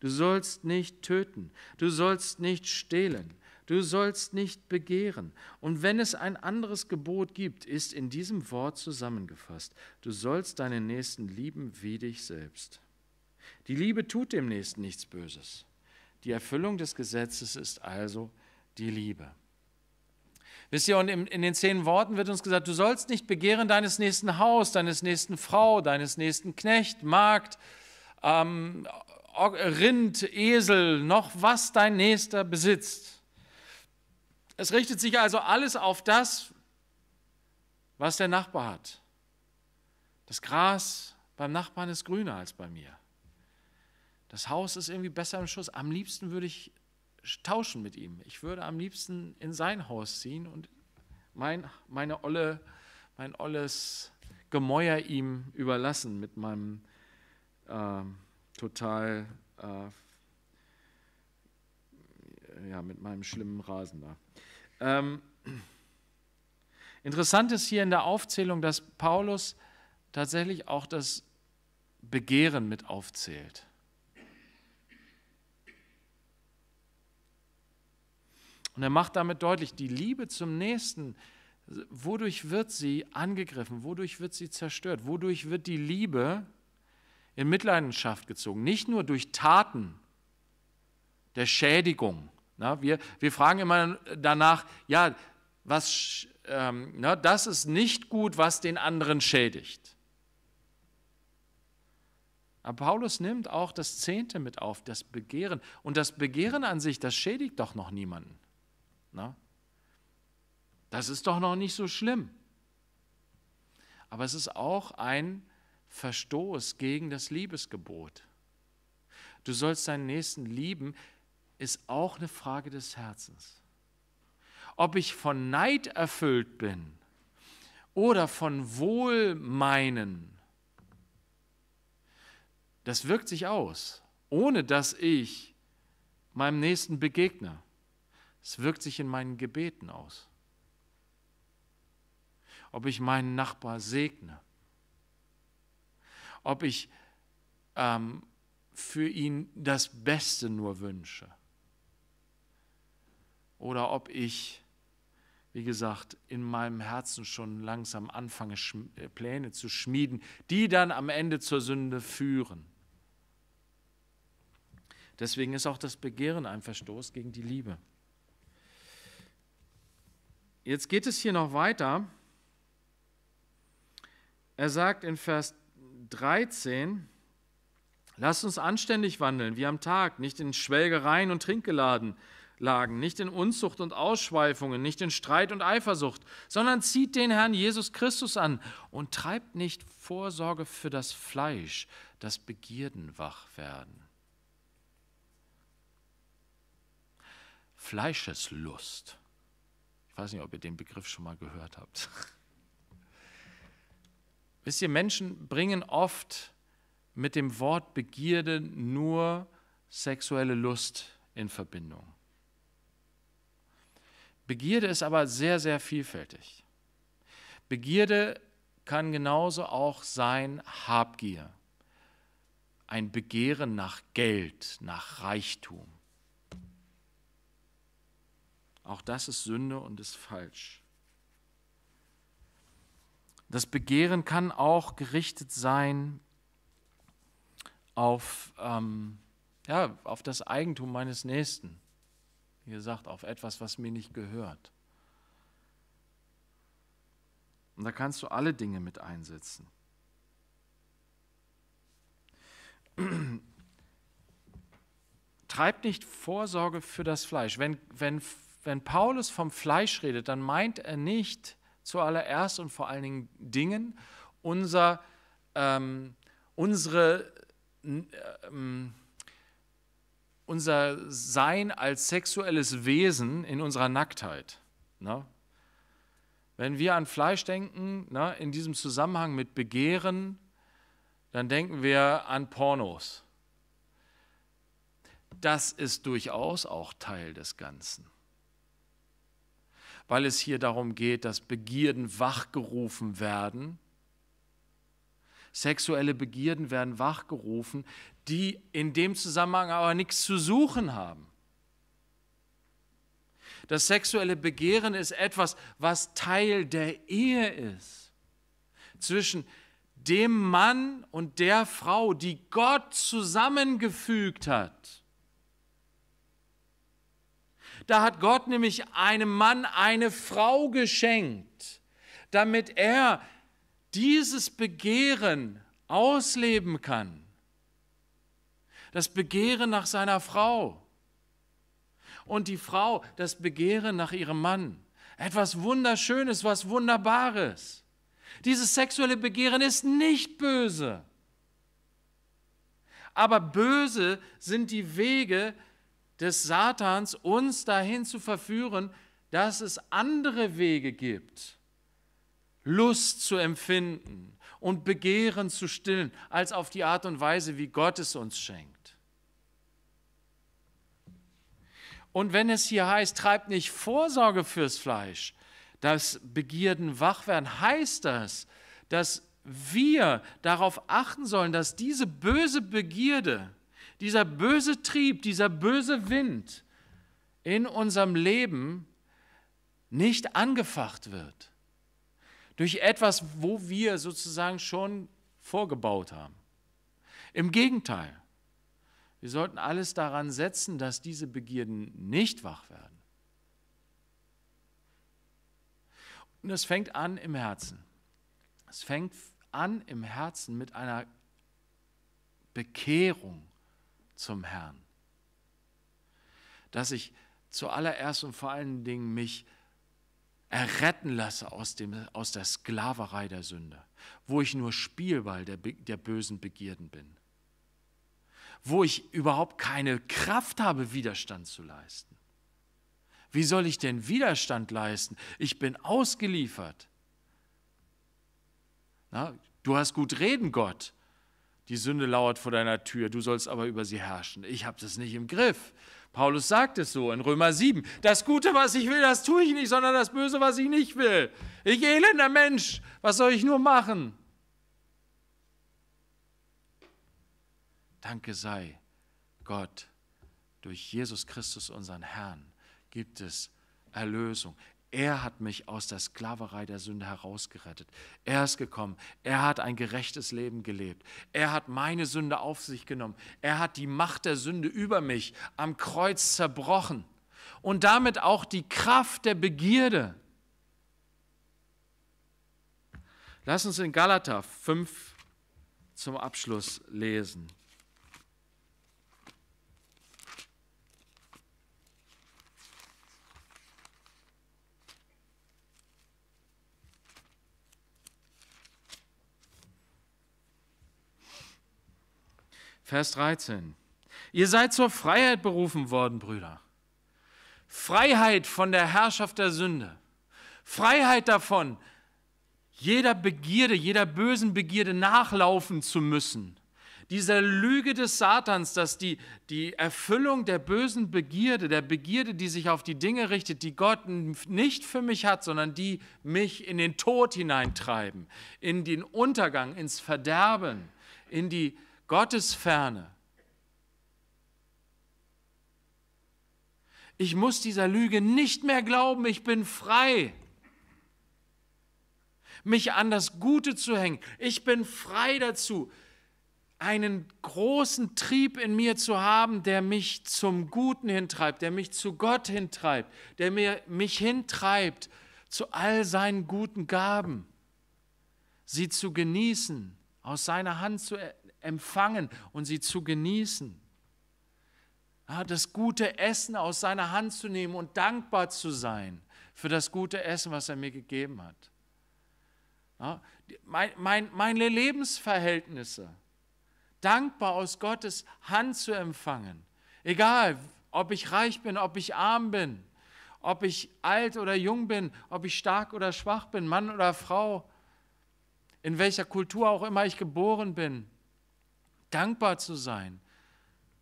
Du sollst nicht töten, du sollst nicht stehlen, du sollst nicht begehren. Und wenn es ein anderes Gebot gibt, ist in diesem Wort zusammengefasst, du sollst deinen Nächsten lieben wie dich selbst. Die Liebe tut dem Nächsten nichts Böses. Die Erfüllung des Gesetzes ist also die Liebe. Wisst ihr, und in den zehn Worten wird uns gesagt, du sollst nicht begehren deines nächsten Haus, deines nächsten Frau, deines nächsten Knecht, Magd, ähm, äh, Rind, Esel, noch was dein Nächster besitzt. Es richtet sich also alles auf das, was der Nachbar hat. Das Gras beim Nachbarn ist grüner als bei mir. Das Haus ist irgendwie besser im Schuss. Am liebsten würde ich tauschen mit ihm. Ich würde am liebsten in sein Haus ziehen und mein, meine olle, mein olles Gemäuer ihm überlassen mit meinem ähm, total äh, ja, mit meinem schlimmen Rasen da. Ähm, interessant ist hier in der Aufzählung, dass Paulus tatsächlich auch das Begehren mit aufzählt. Und er macht damit deutlich, die Liebe zum Nächsten, wodurch wird sie angegriffen, wodurch wird sie zerstört, wodurch wird die Liebe in Mitleidenschaft gezogen, nicht nur durch Taten der Schädigung. Na, wir, wir fragen immer danach, ja, was, ähm, na, das ist nicht gut, was den anderen schädigt. Aber Paulus nimmt auch das Zehnte mit auf, das Begehren. Und das Begehren an sich, das schädigt doch noch niemanden. Na? Das ist doch noch nicht so schlimm. Aber es ist auch ein Verstoß gegen das Liebesgebot. Du sollst deinen Nächsten lieben, ist auch eine Frage des Herzens. Ob ich von Neid erfüllt bin oder von Wohlmeinen, das wirkt sich aus, ohne dass ich meinem Nächsten begegne. Es wirkt sich in meinen Gebeten aus. Ob ich meinen Nachbar segne ob ich ähm, für ihn das Beste nur wünsche oder ob ich, wie gesagt, in meinem Herzen schon langsam anfange, äh, Pläne zu schmieden, die dann am Ende zur Sünde führen. Deswegen ist auch das Begehren ein Verstoß gegen die Liebe. Jetzt geht es hier noch weiter. Er sagt in Vers 13, lasst uns anständig wandeln, wie am Tag, nicht in Schwelgereien und Trinkgeladen, Lagen, nicht in Unzucht und Ausschweifungen, nicht in Streit und Eifersucht, sondern zieht den Herrn Jesus Christus an und treibt nicht Vorsorge für das Fleisch, dass Begierden wach werden. Fleischeslust. Ich weiß nicht, ob ihr den Begriff schon mal gehört habt. Wisst ihr, Menschen bringen oft mit dem Wort Begierde nur sexuelle Lust in Verbindung. Begierde ist aber sehr, sehr vielfältig. Begierde kann genauso auch sein Habgier, ein Begehren nach Geld, nach Reichtum. Auch das ist Sünde und ist falsch. Das Begehren kann auch gerichtet sein auf, ähm, ja, auf das Eigentum meines Nächsten. Wie gesagt, auf etwas, was mir nicht gehört. Und da kannst du alle Dinge mit einsetzen. Treibt nicht Vorsorge für das Fleisch. Wenn, wenn, wenn Paulus vom Fleisch redet, dann meint er nicht, zuallererst und vor allen Dingen Dingen unser, ähm, unsere, ähm, unser Sein als sexuelles Wesen in unserer Nacktheit. Ne? Wenn wir an Fleisch denken, ne, in diesem Zusammenhang mit Begehren, dann denken wir an Pornos. Das ist durchaus auch Teil des Ganzen weil es hier darum geht, dass Begierden wachgerufen werden. Sexuelle Begierden werden wachgerufen, die in dem Zusammenhang aber nichts zu suchen haben. Das sexuelle Begehren ist etwas, was Teil der Ehe ist. Zwischen dem Mann und der Frau, die Gott zusammengefügt hat. Da hat Gott nämlich einem Mann eine Frau geschenkt, damit er dieses Begehren ausleben kann. Das Begehren nach seiner Frau und die Frau das Begehren nach ihrem Mann. Etwas Wunderschönes, was Wunderbares. Dieses sexuelle Begehren ist nicht böse. Aber böse sind die Wege, des Satans, uns dahin zu verführen, dass es andere Wege gibt, Lust zu empfinden und Begehren zu stillen, als auf die Art und Weise, wie Gott es uns schenkt. Und wenn es hier heißt, treibt nicht Vorsorge fürs Fleisch, dass Begierden wach werden, heißt das, dass wir darauf achten sollen, dass diese böse Begierde dieser böse Trieb, dieser böse Wind in unserem Leben nicht angefacht wird. Durch etwas, wo wir sozusagen schon vorgebaut haben. Im Gegenteil, wir sollten alles daran setzen, dass diese Begierden nicht wach werden. Und es fängt an im Herzen. Es fängt an im Herzen mit einer Bekehrung zum Herrn. Dass ich zuallererst und vor allen Dingen mich erretten lasse aus, dem, aus der Sklaverei der Sünde, wo ich nur Spielball der, der bösen Begierden bin, wo ich überhaupt keine Kraft habe, Widerstand zu leisten. Wie soll ich denn Widerstand leisten? Ich bin ausgeliefert. Na, du hast gut reden, Gott. Die Sünde lauert vor deiner Tür, du sollst aber über sie herrschen. Ich habe das nicht im Griff. Paulus sagt es so in Römer 7. Das Gute, was ich will, das tue ich nicht, sondern das Böse, was ich nicht will. Ich elender Mensch, was soll ich nur machen? Danke sei Gott, durch Jesus Christus, unseren Herrn, gibt es Erlösung. Er hat mich aus der Sklaverei der Sünde herausgerettet. Er ist gekommen. Er hat ein gerechtes Leben gelebt. Er hat meine Sünde auf sich genommen. Er hat die Macht der Sünde über mich am Kreuz zerbrochen und damit auch die Kraft der Begierde. Lass uns in Galater 5 zum Abschluss lesen. Vers 13. Ihr seid zur Freiheit berufen worden, Brüder. Freiheit von der Herrschaft der Sünde. Freiheit davon, jeder Begierde, jeder bösen Begierde nachlaufen zu müssen. Dieser Lüge des Satans, dass die, die Erfüllung der bösen Begierde, der Begierde, die sich auf die Dinge richtet, die Gott nicht für mich hat, sondern die mich in den Tod hineintreiben, in den Untergang, ins Verderben, in die Gottes Ferne. Ich muss dieser Lüge nicht mehr glauben, ich bin frei. Mich an das Gute zu hängen, ich bin frei dazu, einen großen Trieb in mir zu haben, der mich zum Guten hintreibt, der mich zu Gott hintreibt, der mir, mich hintreibt zu all seinen guten Gaben, sie zu genießen, aus seiner Hand zu empfangen und sie zu genießen. Das gute Essen aus seiner Hand zu nehmen und dankbar zu sein für das gute Essen, was er mir gegeben hat. Mein, mein, meine Lebensverhältnisse, dankbar aus Gottes Hand zu empfangen. Egal, ob ich reich bin, ob ich arm bin, ob ich alt oder jung bin, ob ich stark oder schwach bin, Mann oder Frau, in welcher Kultur auch immer ich geboren bin, dankbar zu sein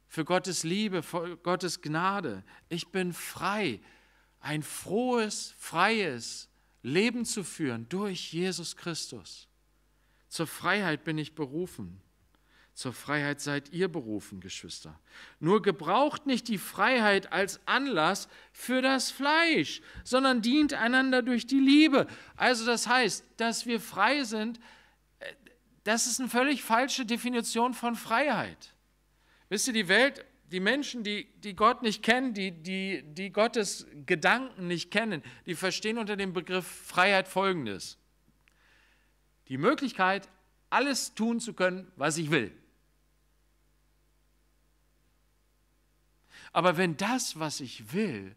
für Gottes Liebe, für Gottes Gnade. Ich bin frei, ein frohes, freies Leben zu führen durch Jesus Christus. Zur Freiheit bin ich berufen. Zur Freiheit seid ihr berufen, Geschwister. Nur gebraucht nicht die Freiheit als Anlass für das Fleisch, sondern dient einander durch die Liebe. Also das heißt, dass wir frei sind, das ist eine völlig falsche Definition von Freiheit. Wisst ihr, die Welt, die Menschen, die, die Gott nicht kennen, die, die, die Gottes Gedanken nicht kennen, die verstehen unter dem Begriff Freiheit Folgendes. Die Möglichkeit, alles tun zu können, was ich will. Aber wenn das, was ich will,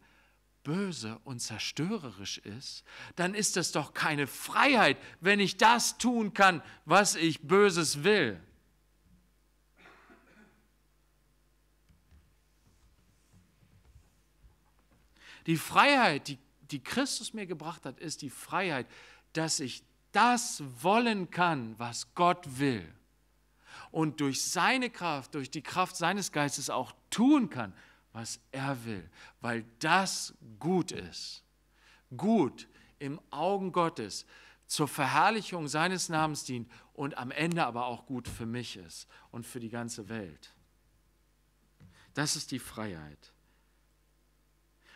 böse und zerstörerisch ist, dann ist das doch keine Freiheit, wenn ich das tun kann, was ich Böses will. Die Freiheit, die, die Christus mir gebracht hat, ist die Freiheit, dass ich das wollen kann, was Gott will. Und durch seine Kraft, durch die Kraft seines Geistes auch tun kann, was er will, weil das gut ist. Gut im Augen Gottes zur Verherrlichung seines Namens dient und am Ende aber auch gut für mich ist und für die ganze Welt. Das ist die Freiheit.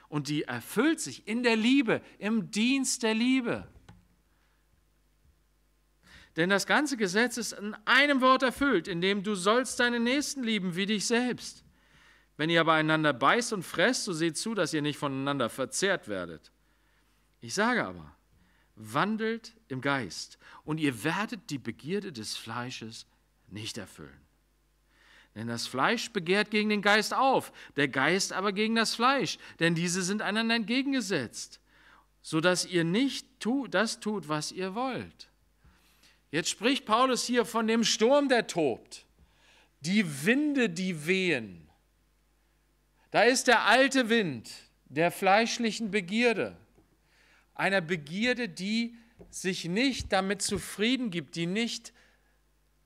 Und die erfüllt sich in der Liebe, im Dienst der Liebe. Denn das ganze Gesetz ist in einem Wort erfüllt, indem du sollst deinen Nächsten lieben wie dich selbst. Wenn ihr aber einander beißt und fresst, so seht zu, dass ihr nicht voneinander verzehrt werdet. Ich sage aber, wandelt im Geist und ihr werdet die Begierde des Fleisches nicht erfüllen. Denn das Fleisch begehrt gegen den Geist auf, der Geist aber gegen das Fleisch, denn diese sind einander entgegengesetzt, so dass ihr nicht tu, das tut, was ihr wollt. Jetzt spricht Paulus hier von dem Sturm, der tobt, die Winde, die wehen, da ist der alte Wind der fleischlichen Begierde, einer Begierde, die sich nicht damit zufrieden gibt, die nicht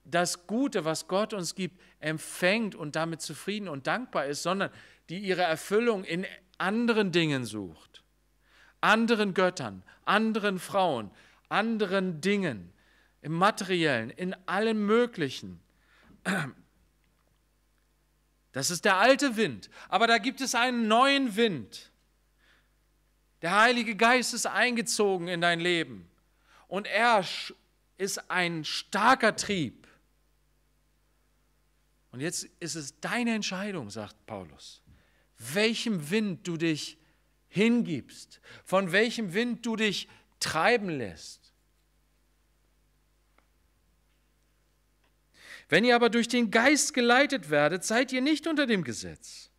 das Gute, was Gott uns gibt, empfängt und damit zufrieden und dankbar ist, sondern die ihre Erfüllung in anderen Dingen sucht, anderen Göttern, anderen Frauen, anderen Dingen, im materiellen, in allem Möglichen. Das ist der alte Wind. Aber da gibt es einen neuen Wind. Der Heilige Geist ist eingezogen in dein Leben. Und er ist ein starker Trieb. Und jetzt ist es deine Entscheidung, sagt Paulus, welchem Wind du dich hingibst, von welchem Wind du dich treiben lässt. Wenn ihr aber durch den Geist geleitet werdet, seid ihr nicht unter dem Gesetz.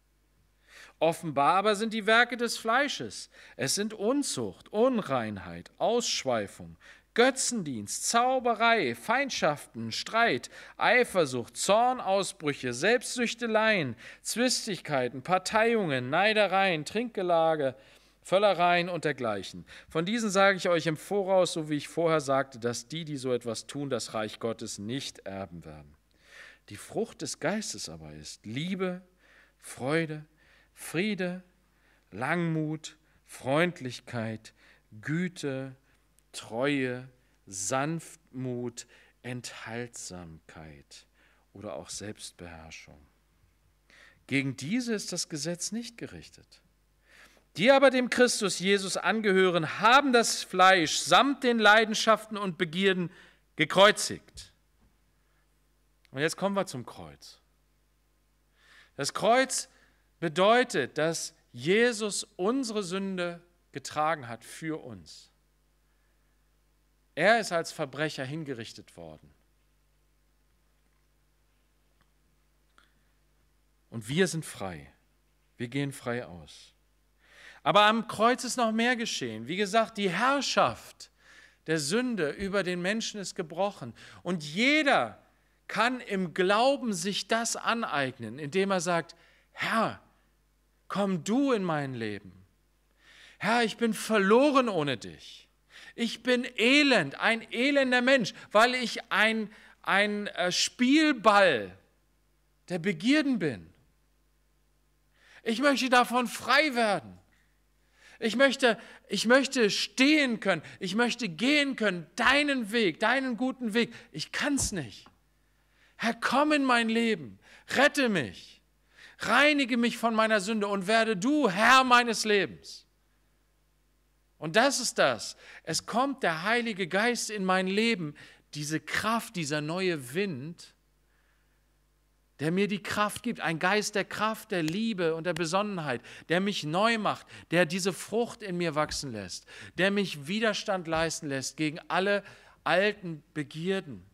Offenbar aber sind die Werke des Fleisches. Es sind Unzucht, Unreinheit, Ausschweifung, Götzendienst, Zauberei, Feindschaften, Streit, Eifersucht, Zornausbrüche, Selbstsüchteleien, Zwistigkeiten, Parteiungen, Neidereien, Trinkgelage, Völlereien und dergleichen. Von diesen sage ich euch im Voraus, so wie ich vorher sagte, dass die, die so etwas tun, das Reich Gottes nicht erben werden. Die Frucht des Geistes aber ist Liebe, Freude, Friede, Langmut, Freundlichkeit, Güte, Treue, Sanftmut, Enthaltsamkeit oder auch Selbstbeherrschung. Gegen diese ist das Gesetz nicht gerichtet. Die aber dem Christus Jesus angehören, haben das Fleisch samt den Leidenschaften und Begierden gekreuzigt. Und jetzt kommen wir zum Kreuz. Das Kreuz bedeutet, dass Jesus unsere Sünde getragen hat für uns. Er ist als Verbrecher hingerichtet worden. Und wir sind frei. Wir gehen frei aus. Aber am Kreuz ist noch mehr geschehen. Wie gesagt, die Herrschaft der Sünde über den Menschen ist gebrochen. Und jeder kann im Glauben sich das aneignen, indem er sagt, Herr, komm du in mein Leben. Herr, ich bin verloren ohne dich. Ich bin elend, ein elender Mensch, weil ich ein, ein äh, Spielball der Begierden bin. Ich möchte davon frei werden. Ich möchte, ich möchte stehen können. Ich möchte gehen können. Deinen Weg, deinen guten Weg. Ich kann's nicht. Herr, komm in mein Leben. Rette mich. Reinige mich von meiner Sünde und werde du Herr meines Lebens. Und das ist das. Es kommt der Heilige Geist in mein Leben, diese Kraft, dieser neue Wind, der mir die Kraft gibt, ein Geist der Kraft, der Liebe und der Besonnenheit, der mich neu macht, der diese Frucht in mir wachsen lässt, der mich Widerstand leisten lässt gegen alle alten Begierden.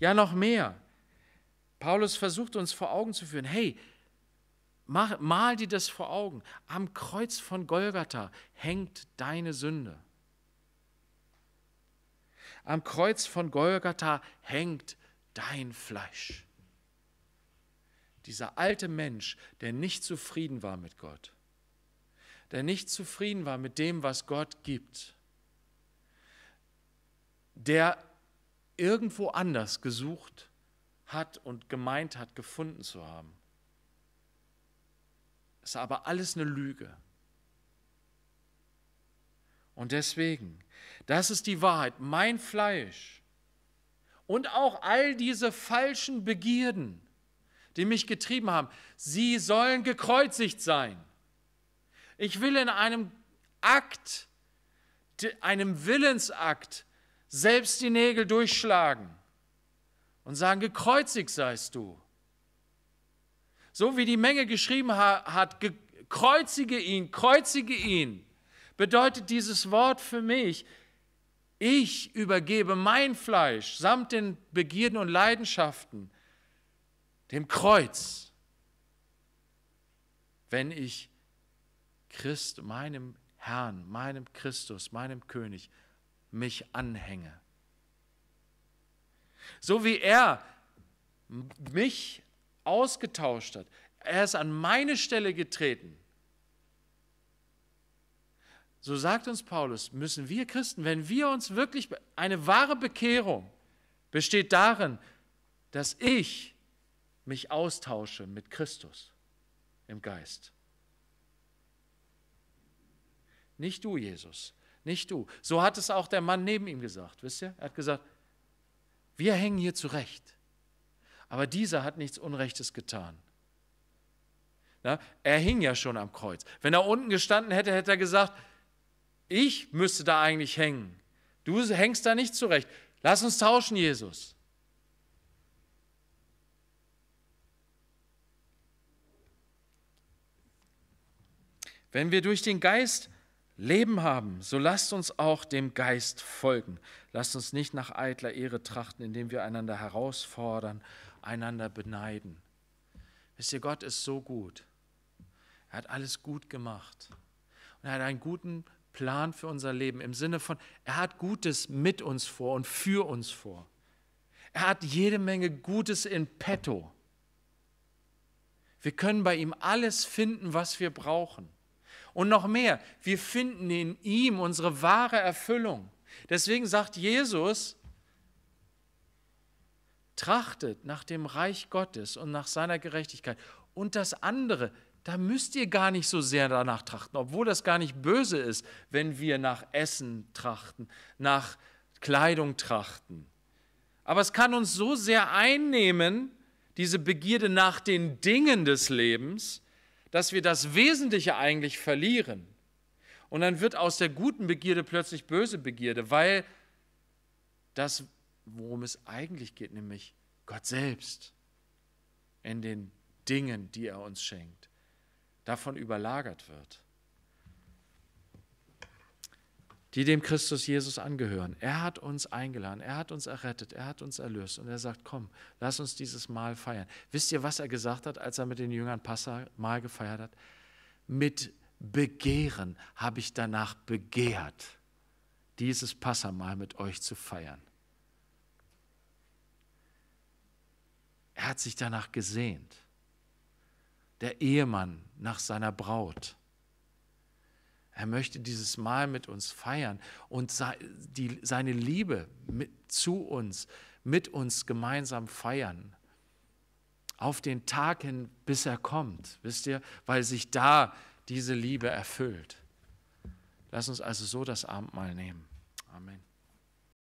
Ja, noch mehr. Paulus versucht uns vor Augen zu führen, hey, mach, mal dir das vor Augen, am Kreuz von Golgatha hängt deine Sünde. Am Kreuz von Golgatha hängt dein Fleisch dieser alte Mensch, der nicht zufrieden war mit Gott, der nicht zufrieden war mit dem, was Gott gibt, der irgendwo anders gesucht hat und gemeint hat, gefunden zu haben. Es ist aber alles eine Lüge. Und deswegen, das ist die Wahrheit, mein Fleisch und auch all diese falschen Begierden, die mich getrieben haben, sie sollen gekreuzigt sein. Ich will in einem Akt, einem Willensakt, selbst die Nägel durchschlagen und sagen, gekreuzigt seist du. So wie die Menge geschrieben hat, kreuzige ihn, kreuzige ihn, bedeutet dieses Wort für mich, ich übergebe mein Fleisch samt den Begierden und Leidenschaften dem Kreuz, wenn ich Christ, meinem Herrn, meinem Christus, meinem König mich anhänge. So wie er mich ausgetauscht hat, er ist an meine Stelle getreten. So sagt uns Paulus, müssen wir Christen, wenn wir uns wirklich, eine wahre Bekehrung besteht darin, dass ich mich austausche mit Christus im Geist. Nicht du, Jesus, nicht du. So hat es auch der Mann neben ihm gesagt, wisst ihr? Er hat gesagt, wir hängen hier zurecht. Aber dieser hat nichts Unrechtes getan. Na, er hing ja schon am Kreuz. Wenn er unten gestanden hätte, hätte er gesagt, ich müsste da eigentlich hängen. Du hängst da nicht zurecht. Lass uns tauschen, Jesus. Wenn wir durch den Geist Leben haben, so lasst uns auch dem Geist folgen. Lasst uns nicht nach eitler Ehre trachten, indem wir einander herausfordern, einander beneiden. Wisst ihr, Gott ist so gut. Er hat alles gut gemacht. Und er hat einen guten Plan für unser Leben im Sinne von, er hat Gutes mit uns vor und für uns vor. Er hat jede Menge Gutes in petto. Wir können bei ihm alles finden, was wir brauchen. Und noch mehr, wir finden in ihm unsere wahre Erfüllung. Deswegen sagt Jesus, trachtet nach dem Reich Gottes und nach seiner Gerechtigkeit. Und das andere, da müsst ihr gar nicht so sehr danach trachten, obwohl das gar nicht böse ist, wenn wir nach Essen trachten, nach Kleidung trachten. Aber es kann uns so sehr einnehmen, diese Begierde nach den Dingen des Lebens, dass wir das Wesentliche eigentlich verlieren. Und dann wird aus der guten Begierde plötzlich böse Begierde, weil das, worum es eigentlich geht, nämlich Gott selbst in den Dingen, die er uns schenkt, davon überlagert wird. die dem Christus Jesus angehören. Er hat uns eingeladen, er hat uns errettet, er hat uns erlöst und er sagt, komm, lass uns dieses Mal feiern. Wisst ihr, was er gesagt hat, als er mit den Jüngern Passa gefeiert hat? Mit Begehren habe ich danach begehrt, dieses Passamahl mit euch zu feiern. Er hat sich danach gesehnt. Der Ehemann nach seiner Braut. Er möchte dieses Mal mit uns feiern und seine Liebe zu uns, mit uns gemeinsam feiern. Auf den Tag hin, bis er kommt, wisst ihr, weil sich da diese Liebe erfüllt. Lass uns also so das Abendmahl nehmen. Amen.